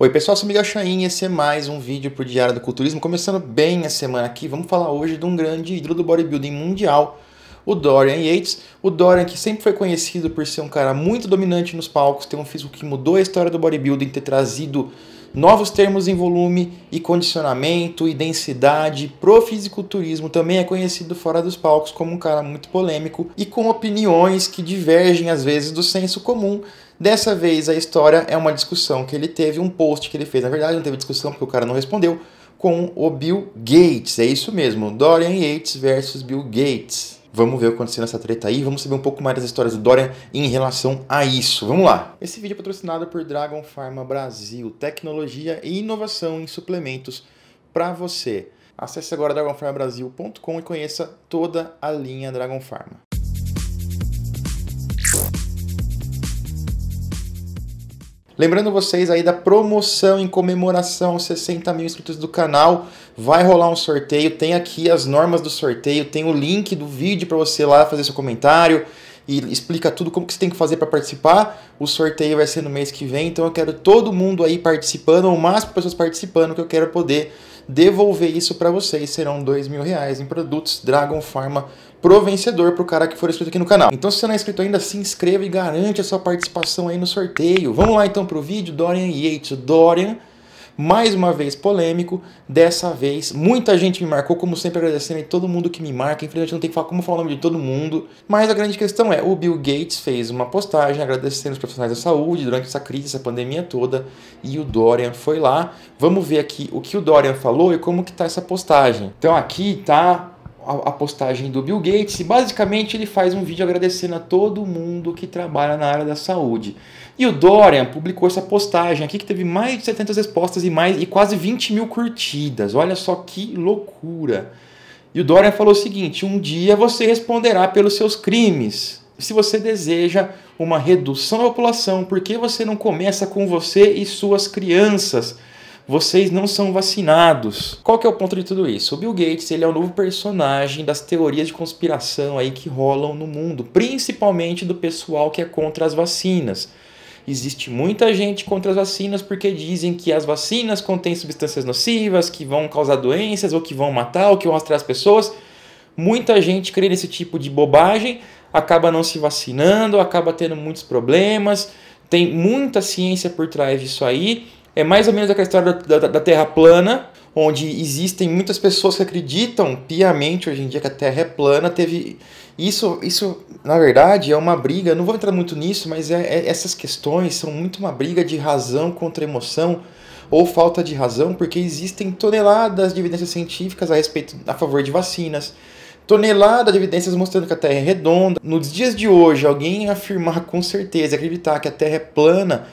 Oi pessoal, sou Miguel Chain e esse é mais um vídeo por Diário do Culturismo. Começando bem a semana aqui, vamos falar hoje de um grande ídolo do bodybuilding mundial, o Dorian Yates. O Dorian que sempre foi conhecido por ser um cara muito dominante nos palcos, tem um físico que mudou a história do bodybuilding, ter trazido novos termos em volume e condicionamento e densidade. Pro fisiculturismo também é conhecido fora dos palcos como um cara muito polêmico e com opiniões que divergem às vezes do senso comum. Dessa vez a história é uma discussão que ele teve, um post que ele fez. Na verdade, não teve discussão porque o cara não respondeu. Com o Bill Gates, é isso mesmo, Dorian Yates versus Bill Gates. Vamos ver o que aconteceu nessa treta aí, vamos saber um pouco mais das histórias do Dória em relação a isso. Vamos lá! Esse vídeo é patrocinado por Dragon Pharma Brasil, tecnologia e inovação em suplementos para você. Acesse agora dragonfarmabrasil.com e conheça toda a linha Dragon Pharma. Lembrando vocês aí da promoção em comemoração aos 60 mil inscritos do canal. Vai rolar um sorteio, tem aqui as normas do sorteio, tem o link do vídeo para você lá fazer seu comentário e explica tudo como que você tem que fazer para participar. O sorteio vai ser no mês que vem, então eu quero todo mundo aí participando, ou mais pessoas participando, que eu quero poder devolver isso para vocês. Serão dois mil reais em produtos Dragon Pharma pro vencedor, pro cara que for inscrito aqui no canal. Então se você não é inscrito ainda, se inscreva e garante a sua participação aí no sorteio. Vamos lá então pro vídeo, Dorian Yates. Dorian mais uma vez polêmico, dessa vez muita gente me marcou, como sempre agradecendo a todo mundo que me marca, infelizmente não tem que falar como falar o nome de todo mundo, mas a grande questão é, o Bill Gates fez uma postagem agradecendo os profissionais da saúde durante essa crise, essa pandemia toda, e o Dorian foi lá, vamos ver aqui o que o Dorian falou e como que tá essa postagem. Então aqui tá a, a postagem do Bill Gates e basicamente ele faz um vídeo agradecendo a todo mundo que trabalha na área da saúde. E o Dorian publicou essa postagem aqui que teve mais de 70 respostas e, mais, e quase 20 mil curtidas. Olha só que loucura! E o Dorian falou o seguinte: um dia você responderá pelos seus crimes. Se você deseja uma redução da população, por que você não começa com você e suas crianças? vocês não são vacinados. Qual que é o ponto de tudo isso? O Bill Gates ele é o novo personagem das teorias de conspiração aí que rolam no mundo, principalmente do pessoal que é contra as vacinas. Existe muita gente contra as vacinas porque dizem que as vacinas contêm substâncias nocivas, que vão causar doenças, ou que vão matar, ou que vão rastrear as pessoas. Muita gente crê nesse tipo de bobagem, acaba não se vacinando, acaba tendo muitos problemas. Tem muita ciência por trás disso aí é mais ou menos aquela história da, da, da Terra plana, onde existem muitas pessoas que acreditam piamente hoje em dia que a Terra é plana, teve isso, isso na verdade é uma briga. Não vou entrar muito nisso, mas é, é, essas questões são muito uma briga de razão contra emoção ou falta de razão, porque existem toneladas de evidências científicas a respeito a favor de vacinas, tonelada de evidências mostrando que a Terra é redonda. Nos dias de hoje, alguém afirmar com certeza, acreditar que a Terra é plana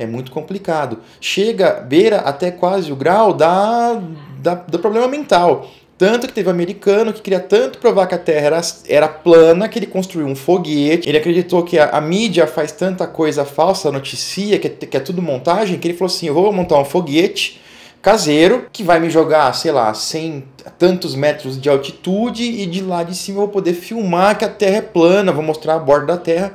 é muito complicado. Chega, beira até quase o grau da, da do problema mental. Tanto que teve um americano que queria tanto provar que a Terra era, era plana que ele construiu um foguete. Ele acreditou que a, a mídia faz tanta coisa falsa, noticia, que é, que é tudo montagem, que ele falou assim: eu vou montar um foguete caseiro que vai me jogar, sei lá, 100 tantos metros de altitude e de lá de cima eu vou poder filmar que a Terra é plana, vou mostrar a borda da Terra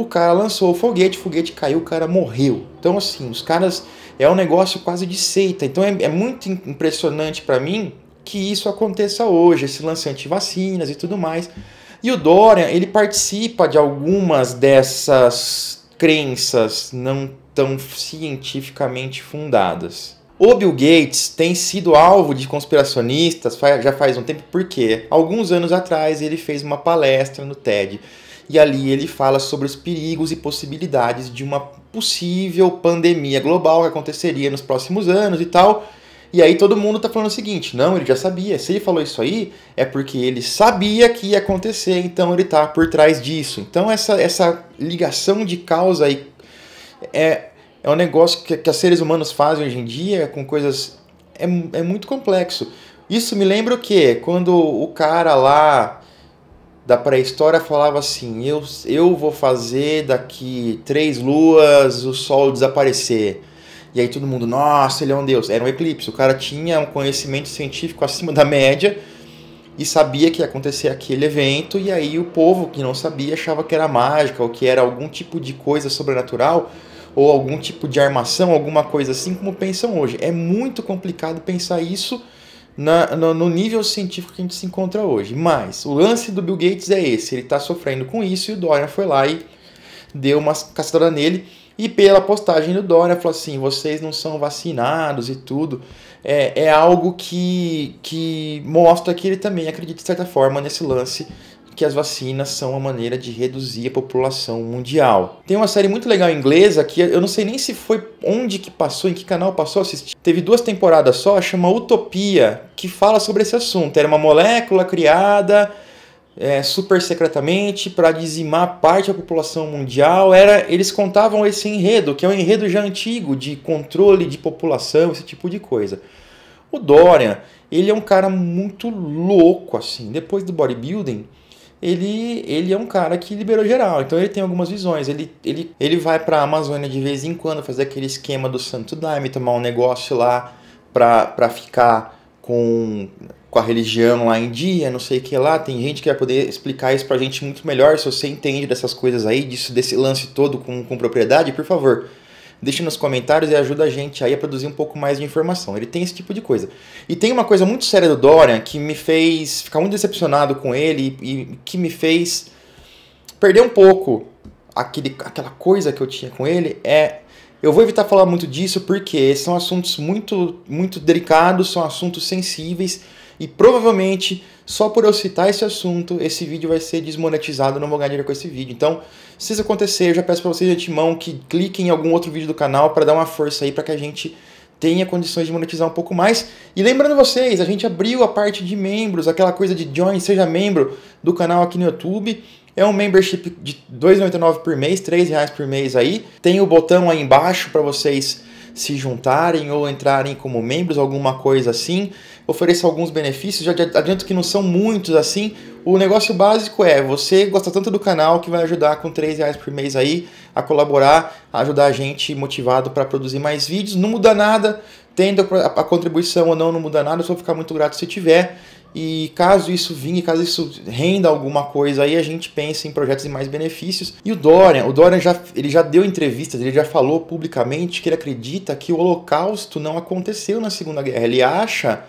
o cara lançou o foguete, o foguete caiu, o cara morreu. Então, assim, os caras. É um negócio quase de seita. Então, é, é muito impressionante para mim que isso aconteça hoje, esse lance anti-vacinas e tudo mais. E o Dorian, ele participa de algumas dessas crenças não tão cientificamente fundadas. O Bill Gates tem sido alvo de conspiracionistas já faz um tempo, porque alguns anos atrás ele fez uma palestra no TED e ali ele fala sobre os perigos e possibilidades de uma possível pandemia global que aconteceria nos próximos anos e tal. E aí todo mundo tá falando o seguinte: não, ele já sabia. Se ele falou isso aí, é porque ele sabia que ia acontecer, então ele tá por trás disso. Então essa, essa ligação de causa aí é, é um negócio que, que os seres humanos fazem hoje em dia com coisas. É, é muito complexo. Isso me lembra o quê? Quando o cara lá da pré-história falava assim: eu, eu vou fazer daqui três luas o sol desaparecer. E aí todo mundo, nossa, ele é um deus. Era um eclipse. O cara tinha um conhecimento científico acima da média e sabia que ia acontecer aquele evento. E aí o povo que não sabia achava que era mágica ou que era algum tipo de coisa sobrenatural ou algum tipo de armação, alguma coisa assim, como pensam hoje. É muito complicado pensar isso na, no, no, nível científico que a gente se encontra hoje. Mas o lance do Bill Gates é esse: ele está sofrendo com isso e o Dória foi lá e deu uma caçadora nele. E pela postagem do Dória, falou assim: vocês não são vacinados e tudo. É, é algo que, que mostra que ele também acredita, de certa forma, nesse lance que as vacinas são a maneira de reduzir a população mundial. Tem uma série muito legal inglesa que eu não sei nem se foi onde que passou, em que canal passou assistir. Teve duas temporadas só, chama Utopia, que fala sobre esse assunto. Era uma molécula criada é, super secretamente para dizimar parte da população mundial. Era, eles contavam esse enredo, que é um enredo já antigo de controle de população, esse tipo de coisa. O Dorian, ele é um cara muito louco assim. Depois do bodybuilding, ele, ele é um cara que liberou geral, então ele tem algumas visões. Ele, ele, ele vai para a Amazônia de vez em quando fazer aquele esquema do Santo Daime, tomar um negócio lá para ficar com, com a religião lá em dia, não sei o que lá. Tem gente que vai poder explicar isso para a gente muito melhor. Se você entende dessas coisas aí, disso, desse lance todo com, com propriedade, por favor, deixa nos comentários e ajuda a gente aí a produzir um pouco mais de informação. Ele tem esse tipo de coisa. E tem uma coisa muito séria do Dorian que me fez ficar muito decepcionado com ele e que me fez perder um pouco aquele, aquela coisa que eu tinha com ele. É eu vou evitar falar muito disso porque são assuntos muito, muito delicados, são assuntos sensíveis e provavelmente, só por eu citar esse assunto, esse vídeo vai ser desmonetizado, não vou ganhar dinheiro com esse vídeo. Então, se isso acontecer, eu já peço para vocês de antemão que cliquem em algum outro vídeo do canal para dar uma força aí para que a gente tenha condições de monetizar um pouco mais. E lembrando vocês, a gente abriu a parte de membros, aquela coisa de join, seja membro do canal aqui no YouTube. É um membership de R$ 2,99 por mês, R$ 3 por mês aí. Tem o botão aí embaixo para vocês se juntarem ou entrarem como membros, alguma coisa assim. Ofereça alguns benefícios, já adianto que não são muitos assim. O negócio básico é você gosta tanto do canal que vai ajudar com 3 reais por mês aí a colaborar, a ajudar a gente motivado para produzir mais vídeos. Não muda nada, tendo a contribuição ou não, não muda nada, eu só vou ficar muito grato se tiver. E caso isso vinha, caso isso renda alguma coisa, aí a gente pensa em projetos e mais benefícios. E o Dorian, o Dorian já, ele já deu entrevistas, ele já falou publicamente que ele acredita que o Holocausto não aconteceu na Segunda Guerra. Ele acha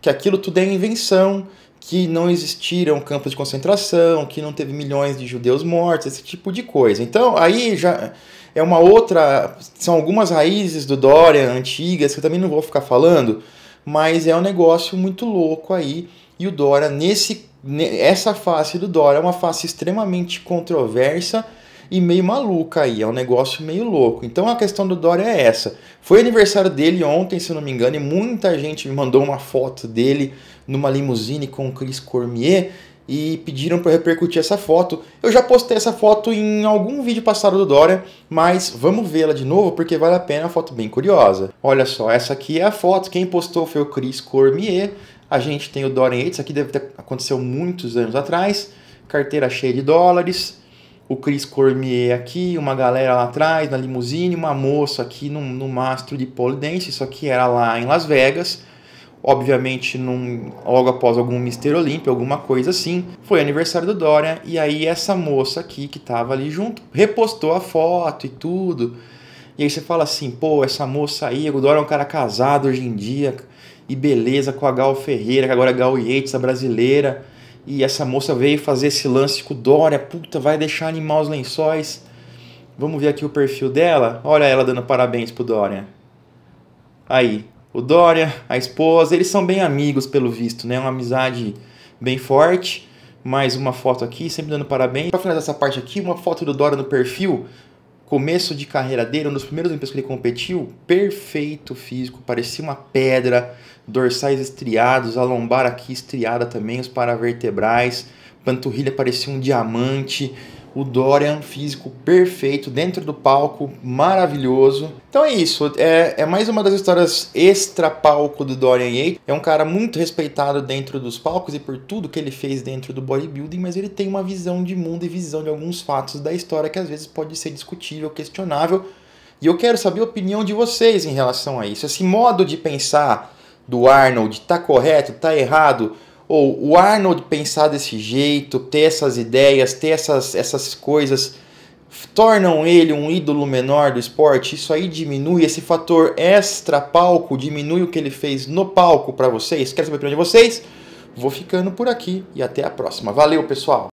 que aquilo tudo é invenção, que não existiram campos de concentração, que não teve milhões de judeus mortos, esse tipo de coisa. Então, aí já é uma outra, são algumas raízes do Dorian antigas que eu também não vou ficar falando mas é um negócio muito louco aí. E o Dora, nesse, essa face do Dora é uma face extremamente controversa e meio maluca aí, é um negócio meio louco. Então a questão do Dora é essa. Foi aniversário dele ontem, se eu não me engano, e muita gente me mandou uma foto dele numa limusine com o Chris Cormier e pediram para eu repercutir essa foto. Eu já postei essa foto em algum vídeo passado do Dória, mas vamos vê-la de novo porque vale a pena, é uma foto bem curiosa. Olha só, essa aqui é a foto, quem postou foi o Chris Cormier. A gente tem o Dória Yates, aqui deve ter aconteceu muitos anos atrás, carteira cheia de dólares, o Chris Cormier aqui, uma galera lá atrás na limusine, uma moça aqui no mastro de pole dance, isso aqui era lá em Las Vegas obviamente num, logo após algum Mister Olímpio, alguma coisa assim. Foi aniversário do Dória e aí essa moça aqui que tava ali junto repostou a foto e tudo. E aí você fala assim, pô, essa moça aí, o Dória é um cara casado hoje em dia, e beleza, com a Gal Ferreira, que agora é Gal Yates, a brasileira, e essa moça veio fazer esse lance com o Dória, puta, vai deixar animar os lençóis. Vamos ver aqui o perfil dela? Olha ela dando parabéns pro Dória. Aí, o Dória, a esposa, eles são bem amigos pelo visto, né? Uma amizade bem forte. Mais uma foto aqui, sempre dando parabéns. Para finalizar essa parte aqui, uma foto do Dória no perfil, começo de carreira dele, um dos primeiros Olimpíadas que ele competiu, perfeito físico, parecia uma pedra, dorsais estriados, a lombar aqui estriada também, os paravertebrais, panturrilha parecia um diamante o Dorian, físico perfeito, dentro do palco, maravilhoso. Então é isso, é, é mais uma das histórias extra-palco do Dorian Yates. É um cara muito respeitado dentro dos palcos e por tudo que ele fez dentro do bodybuilding, mas ele tem uma visão de mundo e visão de alguns fatos da história que às vezes pode ser discutível, questionável. E eu quero saber a opinião de vocês em relação a isso. Esse modo de pensar do Arnold tá correto, tá errado? Ou o Arnold pensar desse jeito, ter essas ideias, ter essas, essas coisas, tornam ele um ídolo menor do esporte? Isso aí diminui esse fator extra palco, diminui o que ele fez no palco para vocês? Quero saber a opinião de vocês? Vou ficando por aqui e até a próxima. Valeu, pessoal!